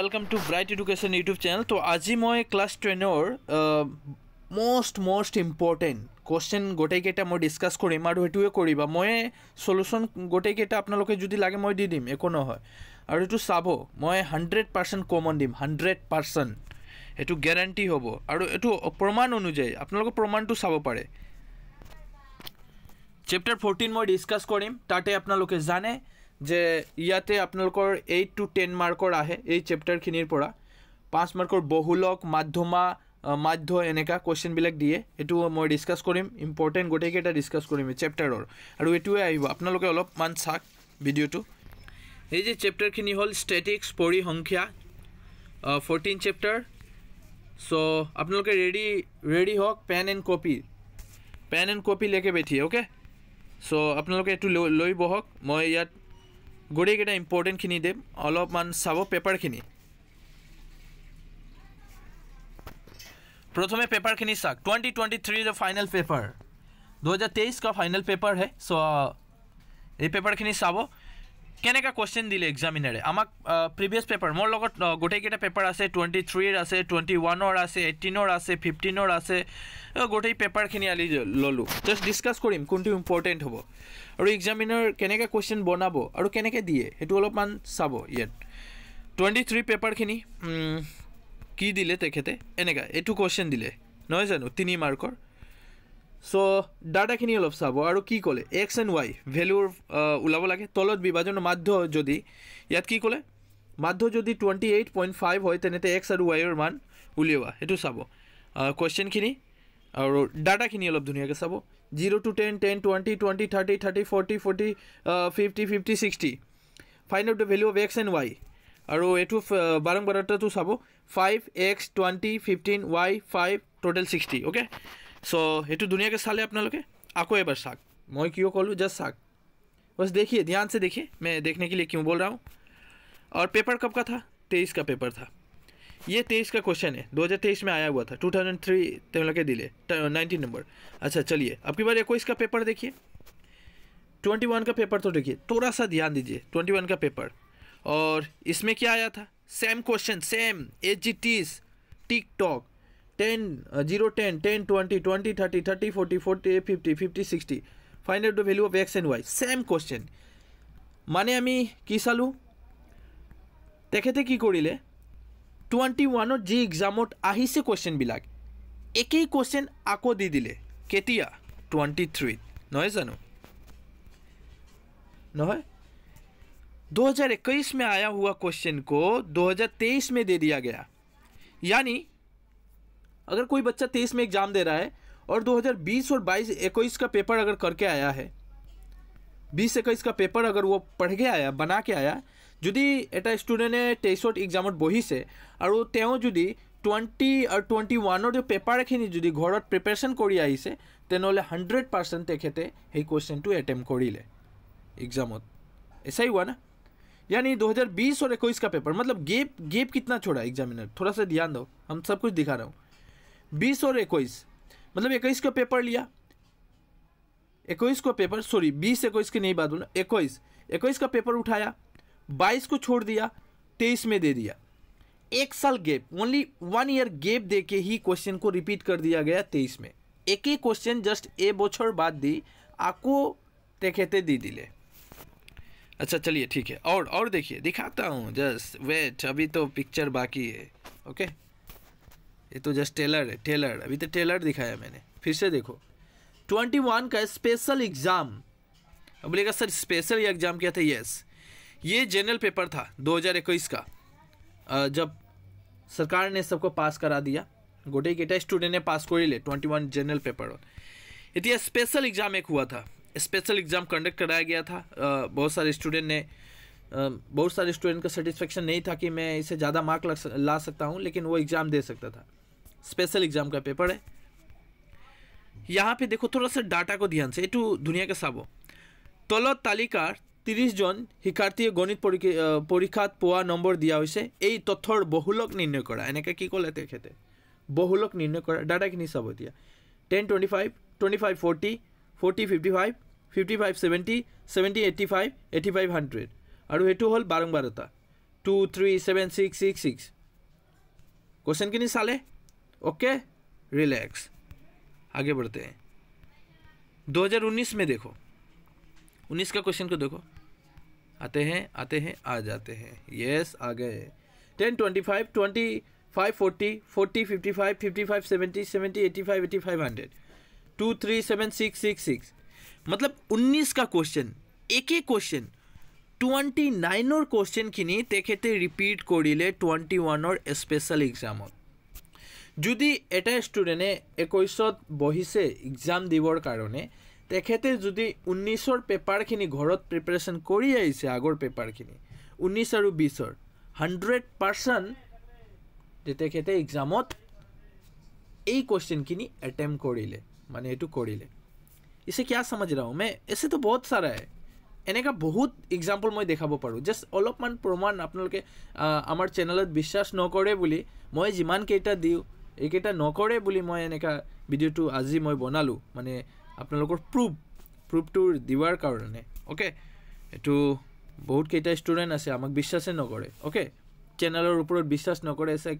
welcome to bright education YouTube channel তো আজি মই ক্লাছ টেনৰ মষ্ট মষ্ট ইম্পৰ্টেণ্ট কুৱেশ্যন গোটেইকেইটা মই ডিছকাছ কৰিম আৰু সেইটোৱে কৰিবা ময়ে চলুশ্যন গোটেইকেইটা আপোনালোকে যদি লাগে মই দি দিম একো নহয় আৰু এইটো চাব মই হাণ্ড্ৰেড পাৰ্চেণ্ট কমন দিম হাণ্ড্ৰেড পাৰ্চেণ্ট সেইটো গেৰাণ্টি হ'ব আৰু এইটো প্ৰমাণ অনুযায়ী আপোনালোকে প্ৰমাণটো চাব পাৰে চেপ্টাৰ ফৰ্টিন মই ডিছকাছ কৰিম তাতে আপোনালোকে জানে যে ইয়াতে আপোনালোকৰ এইট টু টেন মাৰ্কৰ আহে এই চেপ্টাৰখিনিৰ পৰা পাঁচ মাৰ্কৰ বহুলক মাধ্যমা মাধ্য এনেকুৱা কুৱেশ্যনবিলাক দিয়ে সেইটো মই ডিছকাছ কৰিম ইম্পৰ্টেণ্ট গোটেইকেইটা ডিছকাছ কৰিম এই চেপ্টাৰৰ আৰু এইটোৱে আহিব আপোনালোকে অলপমান চাওক ভিডিঅ'টো এই যে চেপ্টাৰখিনি হ'ল ষ্টেটিক্স পৰিসংখ্যা ফৰ্টিন চেপ্টাৰ ছ' আপোনালোকে ৰেডি ৰেডি হওক pen and copy pen and copy লৈকে বেঠি অ'কে চ' আপোনালোকে এইটো লৈ লৈ বহক মই ইয়াত গোটেইকেইটা ইম্পৰ্টেণ্টখিনি দিম অলপমান চাব পেপাৰখিনি প্ৰথমে পেপাৰখিনি চাওক টুৱেণ্টি টুৱেণ্টি থ্ৰীৰ ফাইনেল পেপাৰ দুহেজাৰ তেইছ কা ফাইনেল পেপাৰহে চ' এই পেপাৰখিনি চাব কেনেকুৱা কুৱেশ্যন দিলে এক্সামিনাৰে আমাক প্ৰিভিয়াছ পেপাৰ মোৰ লগত গোটেইকেইটা পেপাৰ আছে টুৱেণ্টি থ্ৰীৰ আছে টুৱেণ্টি ওৱানৰ আছে এইটিনৰ আছে ফিফটিনৰ আছে গোটেই পেপাৰখিনি আলি ল'লোঁ জাষ্ট ডিছকাছ কৰিম কোনটো ইম্পৰ্টেণ্ট হ'ব আৰু এক্সামিনাৰ কেনেকৈ কুৱেশ্যন বনাব আৰু কেনেকৈ দিয়ে সেইটো অলপমান চাব ইয়াত টুৱেণ্টি থ্ৰী পেপাৰখিনি কি দিলে তেখেতে এনেকুৱা এইটো কুৱেশ্যন দিলে নহয় জানো তিনি মাৰ্কৰ চ' ডাটাখিনি অলপ চাব আৰু কি ক'লে এক্স এণ্ড ৱাই ভেলুৰ ওলাব লাগে তলত বিভাজনৰ মাধ্য যদি ইয়াত কি ক'লে মাধ্য যদি টুৱেণ্টি এইট পইণ্ট ফাইভ হয় তেনেতে এক্স আৰু ৱাইৰ মান উলিওৱা সেইটো চাব কুৱেশ্যনখিনি আৰু ডাটাখিনি অলপ ধুনীয়াকৈ চাব zero' to ten ten twenty twenty thirty thirty forty forty fifty fifty sixty find out the value of X and Y আৰু এইটো বাৰম্বাৰটাটো চাব five X twenty fifteen Y five total sixty okay so so' সেইটো ধুনীয়াকৈ চালে আপোনালোকে আকৌ एबर साग মই क्यों ক'লোঁ জাষ্ট साग बस देखिए ध्यान से देखिए मैं देखने के लिए क्यों बोल रहा हूँ और पेपर कब का था तेईस का पेपर था ये तेईस का क्वेश्चन है 2023 में आया हुआ था टू थाउजेंड थ्री तेल के दिले नाइनटीन नंबर अच्छा चलिए अब की बार इक्कीस का पेपर देखिए 21 का पेपर तो देखिए थोड़ा सा ध्यान दीजिए 21 का पेपर और इसमें क्या आया था same question same H G टीज tick tock ten zero ten ten twenty twenty thirty thirty forty forty fifty fifty sixty find out the value of X and Y same question মানে আমি কি চালোঁ তেখেতে কি কৰিলে টুৱেণ্টি ওৱানত যি এক্সামত আহিছে কুৱেশ্যনবিলাক একেই কুৱেশ্যন আকৌ দি দিলে কেতিয়া টুৱেণ্টি থ্ৰীত নহয় জানো নহয় 2021 में आया हुआ क्वेश्चन को 2023 में दे दिया गया यानी अगर कोई बच्चा तेईस में एग्जाम दे रहा है और 2020 और 22 इक्कीस का पेपर अगर करके आया है बीस इक्कीस का पेपर अगर वो पढ़ के आया बना के आया जो एट स्टूडेंट तेईस एग्जाम बहिसे से और वो जुदी ट्वेंटी और ट्वेंटी वानर जो पेपर खि जो घर प्रिपेरेशन कर हंड्रेड पार्सेंट क्वेश्चन तो एटेम करे एग्जाम ऐसा ही हुआ ना यानी दो हज़ार बीस और इक्कीस का पेपर मतलब गेप गेप कितना छोड़ा एग्जामिनर थोड़ा सा ध्यान दो हम सब कुछ दिखा रहा हूँ बीस और इक्कीस मतलब इक्कीस का पेपर लिया इक्कीस को पेपर सॉरी बीस इक्कीस की नहीं बात बोला इक्कीस इक्कीस का पेपर उठाया बाईस को छोड़ दिया तेईस में दे दिया एक साल gap only one year gap दे के ही क्वेश्चन को रिपीट कर दिया गया तेईस में एक ही क्वेश्चन जस्ट ए बोछर बाद दी आपको देखते दी दिले अच्छा चलिए ठीक है और और देखिए दिखाता हूँ जस्ट वेट अभी तो पिक्चर बाकी है ओके ये तो जस्ट टेलर है टेलर अभी तो टेलर दिखाया मैंने फिर से देखो ट्वेंटी वन का स्पेशल एग्ज़ाम अब बोलेगा सर स्पेशल एग्ज़ाम क्या था यस ये जनरल पेपर था 2021 का जब सरकार ने सबको पास करा दिया गोटे गेटा स्टूडेंट ने पास कर ले ट्वेंटी वन जनरल पेपर इतना स्पेशल एग्ज़ाम एक हुआ था स्पेशल एग्ज़ाम कंडक्ट कराया गया था बहुत सारे स्टूडेंट ने बहुत सारे स्टूडेंट का सेटिस्फेक्शन नहीं था कि मैं इसे ज़्यादा मार्क ला सकता हूँ लेकिन वो एग्ज़ाम दे सकता था स्पेशल एग्जाम का पेपर है यहाँ पे देखो थोड़ा सा डाटा को ध्यान से एक दुनिया के सब तल तालिकार त्रिस जन शिक्षार्थी गणित परीक्षा पा नम्बर दिया तथ्यर बहुलक निर्णय कर क्या तखे বহুলক নিৰ্ণয় কৰা ডাটাখিনি চাব এতিয়া ten twenty five twenty five forty forty fifty five fifty five seventy seventy eighty five eighty five hundred আৰু সেইটো হ'ল বাৰম্বাৰতা two three seven six six six কুৱেশ্যনখিনি চালে ओके रिलैक्स आगे बढ़ते हैं 2019 में देखो 19 का क्वेश्चन को देखो आते हैं आते हैं आ जाते हैं यस आ गए ten twenty five twenty five forty forty fifty five fifty five seventy seventy eighty five eighty five hundred two three seven six six six मतलब उन्नीस का क्वेश्चन एक एक क्वेश्चन ट्वेंटी क्वेश्चन নাইনৰ কুৱেশ্যনখিনি रिपीट कर কৰিলে টুৱেণ্টি ওৱানৰ स्पेशल एग्जाम যদি এটা ষ্টুডেণ্টে একৈছত বহিছে এক্সাম দিবৰ কাৰণে তেখেতে যদি ঊনৈছৰ পেপাৰখিনি ঘৰত প্ৰিপেৰেশ্যন কৰি আহিছে আগৰ পেপাৰখিনি ঊনৈছ আৰু বিছৰ হাণ্ড্ৰেড পাৰ্চেণ্ট যে তেখেতে এক্সামত এই কুৱেশ্যনখিনি এটেম্প কৰিলে মানে এইটো কৰিলে ইছে কিয় চামাজ ৰাও মে এছেতো বহুত চাৰা হে এনেকুৱা বহুত এক্সাম্পল মই দেখাব পাৰোঁ জাষ্ট অলপমান প্ৰমাণ আপোনালোকে আমাৰ চেনেলত বিশ্বাস নকৰে বুলি মই যিমানকেইটা দিওঁ এইকেইটা নকৰে বুলি মই এনেকুৱা ভিডিঅ'টো আজি মই বনালোঁ মানে আপোনালোকৰ প্ৰুফ প্ৰুফটো দিবৰ কাৰণে অ'কে এইটো বহুতকেইটা ষ্টুডেণ্ট আছে আমাক বিশ্বাসেই নকৰে অ'কে চেনেলৰ ওপৰত বিশ্বাস নকৰে আছে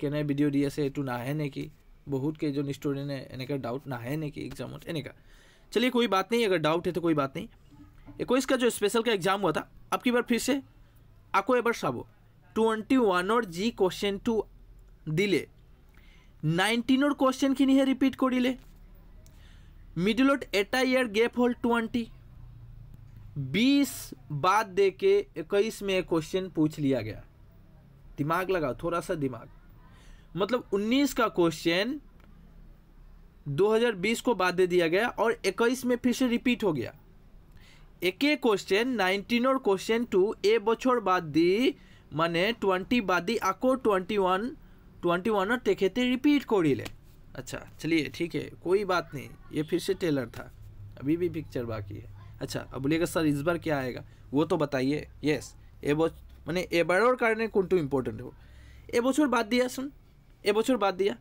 কেনে ভিডিঅ' দি আছে এইটো নাহে নেকি বহুত কেইজন ষ্টুডেণ্টে এনেকৈ ডাউট নাহে নেকি এক্সামত এনেকুৱা চলি কৈ বাট নেই এগাৰ ডাউট সেইটো কৈ বাট নাই একৈছ কাজ স্পেচিয়েলকৈ এক্সাম হোৱা তাত আপকি বাৰ ফিৰছে আকৌ এবাৰ চাব টুৱেণ্টি ওৱানৰ যি কুৱেশ্যনটো দিলে क्वेश्चन खि रिपीट कर मिडिल एट इयर गेप हल ट्वेंटी बीस बाद दे के इक्कीस में क्वेश्चन पूछ लिया गया दिमाग लगाओ थोड़ा सा दिमाग मतलब 19 का क्वेश्चन 2020 को बाद दे दिया गया और 21 में फिर से रिपीट हो गया एक एक क्वेश्चन नाइनटीन और क्वेश्चन टू ए बचर बाद दी माने 20 बाद दी आको वन 21 অর তেখেতে রিপিট করিলে আচ্ছা চলি ঠিক হে কই বাত নে ইয়া ফিরসে টেইলার থা আবিবি পিকচার বাকি হে আচ্ছা আবুলिएगा सर इस बार क्या आएगा वो तो बताइए यस एबो माने एबार कारणे कुनतो इंपोर्टेंट एबोचोर बाद दियासन एबोचोर बाद दिया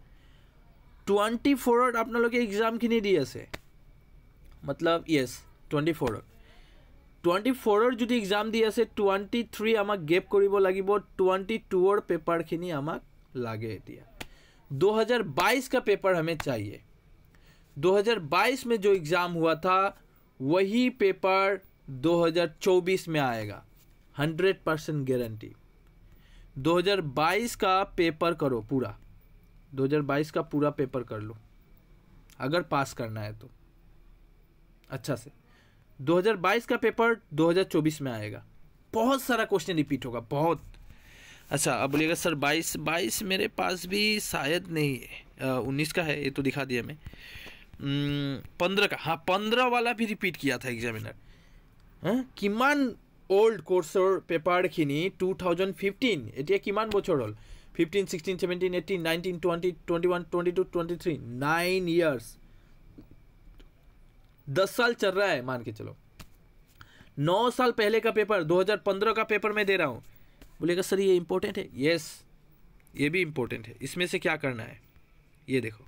24 অর আপনা লকে एग्जाम खिनि दिआसे मतलब यस 24 অর 24 অর যদি एग्जाम दिआसे 23 আমা গেপ করিব লাগিব 22 অর পেপার खिनि আমাক लागे दिया 2022 का पेपर हमें चाहिए 2022 में जो एग्ज़ाम हुआ था वही पेपर 2024 में आएगा 100 परसेंट गारंटी 2022 का पेपर करो पूरा 2022 का पूरा पेपर कर लो अगर पास करना है तो अच्छा से 2022 का पेपर 2024 में आएगा बहुत सारा क्वेश्चन रिपीट होगा बहुत अच्छा अब बोलिएगा सर बाईस बाईस मेरे पास भी शायद नहीं है उन्नीस का है ये तो दिखा दिया मैं पंद्रह का हाँ पंद्रह वाला भी रिपीट किया था एग्जामिनर हाँ, किमान ओल्ड कोर्सर पेपर खी टू थाउजेंड फिफ्टीन एम बचर हल fifteen sixteen seventeen eighteen nineteen twenty twenty one twenty two twenty three nine years दस साल चल रहा है मान के चलो नौ साल पहले का पेपर दो हजार पंद्रह का पेपर मैं दे रहा हूँ बोलेगा सर ये इम्पोर्टेंट है यस ये भी इम्पोर्टेंट है इसमें से क्या करना है ये देखो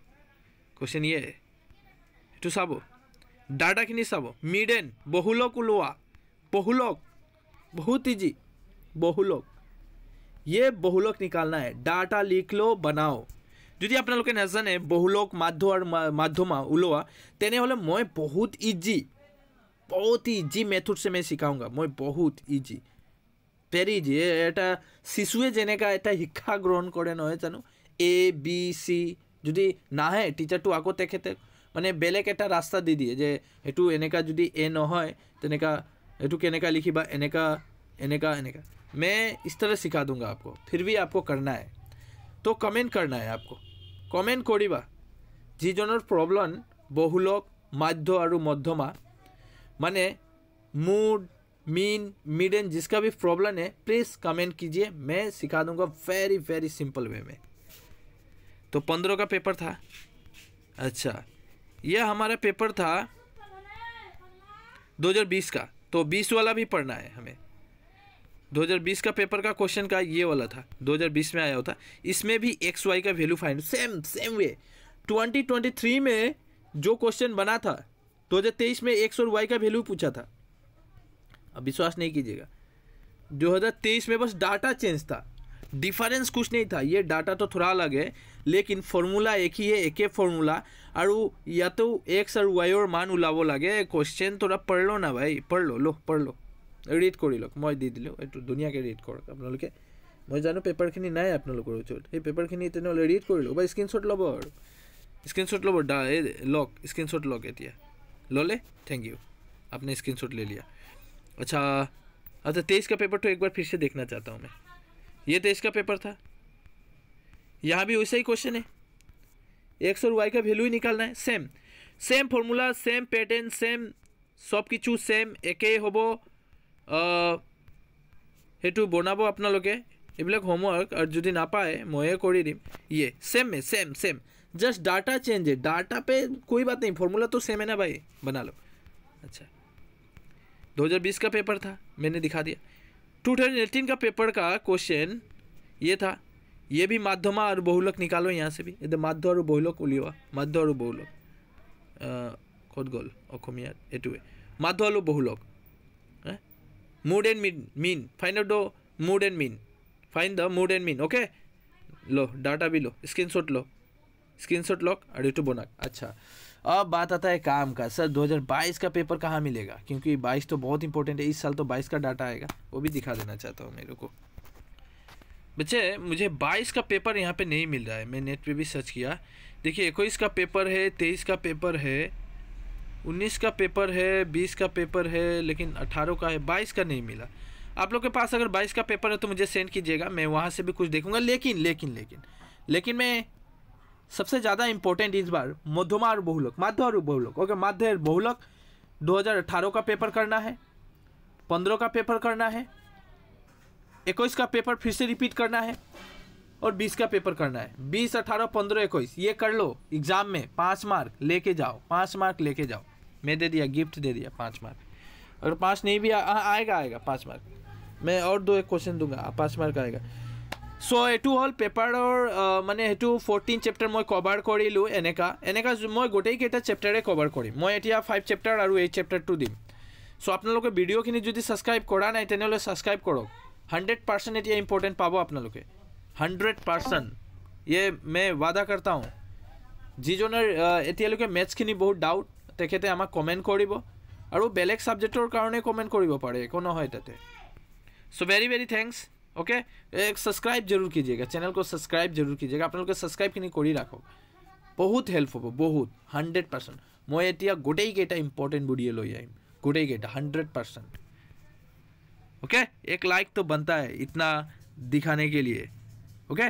क्वेश्चन ये है टू साबो डाटा नहीं साबो मिडेन बहुलोक उलोआ बहुलोक बहुत जी बहुलोक ये बहुलोक निकालना है डाटा लिख लो बनाओ যদি আপোনালোকে নাজানে বহুলোক মাধ্য আৰু মাধ্যমা ওলোৱা मैं बहुत इजी बहुत इजी मेथड से मैं सिखाऊंगा मैं बहुत इजी পেৰি দিয়ে এটা শিশুৱে যেনেকুৱা এটা শিক্ষা গ্ৰহণ কৰে নহয় জানো এ বি চি যদি নাহে টিচাৰটো আকৌ তেখেতে মানে বেলেগ এটা ৰাস্তা দি দিয়ে যে সেইটো এনেকুৱা যদি এ নহয় তেনেকুৱা সেইটো কেনেকুৱা লিখিবা এনেকুৱা এনেকুৱা এনেকুৱা মে ইষ্টাৰে শিকা দোগা আপক ফিৰ আপক কৰনা তো কমেণ্ট কৰনা হে কমেণ্ট কৰিবা যিজনৰ প্ৰব্লেম বহুলক মাধ্য আৰু মধ্যমা মানে মোৰ मीन मिडन जिसका भी प्रॉब्लम है प्लीज़ कमेंट कीजिए मैं सिखा दूंगा वेरी वेरी सिंपल वे में तो पंद्रह का पेपर था अच्छा यह हमारा पेपर था 2020 का तो 20 वाला भी पढ़ना है हमें 2020 का पेपर का क्वेश्चन का ये वाला था 2020 में आया होता इसमें भी एक्स वाई का value find same same way 2023 में जो क्वेश्चन बना था 2023 में एक्स और वाई का वैल्यू पूछा था विश्वास नहीं कीजिएगा 2023 में बस डाटा चेंज था डिफरेंस कुछ नहीं था ये डाटा तो थोड़ा अलग है लेकिन फॉर्मूला एक ही है एक ही फॉर्मूला और या तो एक सर वाई और मान उलावो लगे क्वेश्चन थोड़ा पढ़ लो ना भाई पढ़ लो लो पढ़ लो रीड कर लोक मैं दी दिल तो दुनिया के रीड कर मैं जानो पेपर खि ना अपने ऊर सही पेपर खि तेनाली रीड कर लो स्क्रीनशट लब और स्क्रीनशट लब डा लक स्क्रीनशट यू आपने स्क्रीनशट ले लिया अच्छा अच्छा तेईस का पेपर तो एक बार फिर से देखना चाहता हूँ मैं ये तेईस का पेपर था यहाँ भी वैसा ही क्वेश्चन है एक्स और वाई का वैल्यू ही निकालना है same same formula same pattern same सब किचु सेम एक হ'ব बनाब अपना আপোনালোকে ये होमवर्क और যদি নাপায় मैं कर দিম सेम है same same just data change है डाटा पे कोई बात नहीं फॉर्मूला तो सेम है ना भाई बना लो अच्छा 2020 का पेपर था मैंने दिखा दिया 2018 का पेपर का क्वेश्चन ये था ये भी माध्यमा और बहुलक निकालो यहाँ से भी ये माध्य और बहुलक उलिवा माध्य और बहुलक ক'ত গ'ল অসমীয়াত এইটোৱে মাধ্য আৰু বহুলক mode and mean mean find out the mode and mean find the mode and mean okay ল' ডাটা বি ল' স্ক্ৰীনশ্বট ল' স্ক্ৰীনশ্বট লওক আৰু এইটো বনাওক আচ্ছা अब बात आता है काम का सर 2022 का पेपर कहाँ मिलेगा क्योंकि 22 तो बहुत इंपॉर्टेंट है इस साल तो 22 का डाटा आएगा वो भी दिखा देना चाहता हूँ मेरे को बच्चे मुझे 22 का पेपर यहाँ पे नहीं मिल रहा है मैं नेट पे भी सर्च किया देखिए इक्कीस का पेपर है तेईस का पेपर है उन्नीस का पेपर है बीस का पेपर है लेकिन अट्ठारह का है बाईस का नहीं मिला आप लोग के पास अगर बाईस का पेपर है तो मुझे सेंड कीजिएगा मैं वहाँ से भी कुछ देखूँगा लेकिन लेकिन लेकिन लेकिन मैं सबसे ज़्यादा इंपॉर्टेंट इस बार मध्यमा और बहुलक माध्य और बहुलक ओके माध्य और बहुलक 2018 का पेपर करना है 15 का पेपर करना है 21 का पेपर फिर से रिपीट करना है और 20 का पेपर करना है 20, 18, 15, 21 ये कर लो एग्ज़ाम में पाँच मार्क लेके जाओ पाँच मार्क लेके जाओ मैं दे दिया गिफ्ट दे दिया पाँच मार्क अगर पाँच नहीं भी आ, आ, आएगा आएगा पाँच मार्क मैं और दो एक क्वेश्चन दूंगा पाँच मार्क आएगा চ' এইটো হ'ল পেপাৰৰ মানে সেইটো ফৰ্টিন চেপ্টাৰ মই কভাৰ কৰিলোঁ এনেকুৱা এনেকুৱা মই গোটেইকেইটা চেপ্টাৰে কভাৰ কৰিম মই এতিয়া ফাইভ চেপ্টাৰ আৰু এইট চেপ্টাৰটো দিম চ' আপোনালোকে ভিডিঅ'খিনি যদি ছাবস্ক্ৰাইব কৰা নাই তেনেহ'লে ছাবস্ক্ৰাইব কৰক হাণ্ড্ৰেড পাৰ্চেণ্ট এতিয়া ইম্পৰ্টেণ্ট পাব আপোনালোকে হাণ্ড্ৰেড পাৰ্চেণ্ট ইয়ে মে ৱাদা কৰ্তাও যিজনৰ এতিয়ালৈকে মেথছখিনি বহুত ডাউট তেখেতে আমাক কমেণ্ট কৰিব আৰু বেলেগ ছাবজেক্টৰ কাৰণে কমেণ্ট কৰিব পাৰে একো নহয় তাতে so' very very thanks okay एक सब्सक्राइब जरूर कीजिएगा चैनल को सब्सक्राइब जरूर कीजिएगा अपने सब्सक्राइब कि नहीं कोड़ी बहुत हेल्प हो बहुत हंड्रेड पार्सेंट मैं इतना गोटे कटा इम्पोर्टेन्ट बुढ़िए लो आई गोटे कटा हंड्रेड परसेंट ओके एक लाइक तो बनता है इतना दिखाने के लिए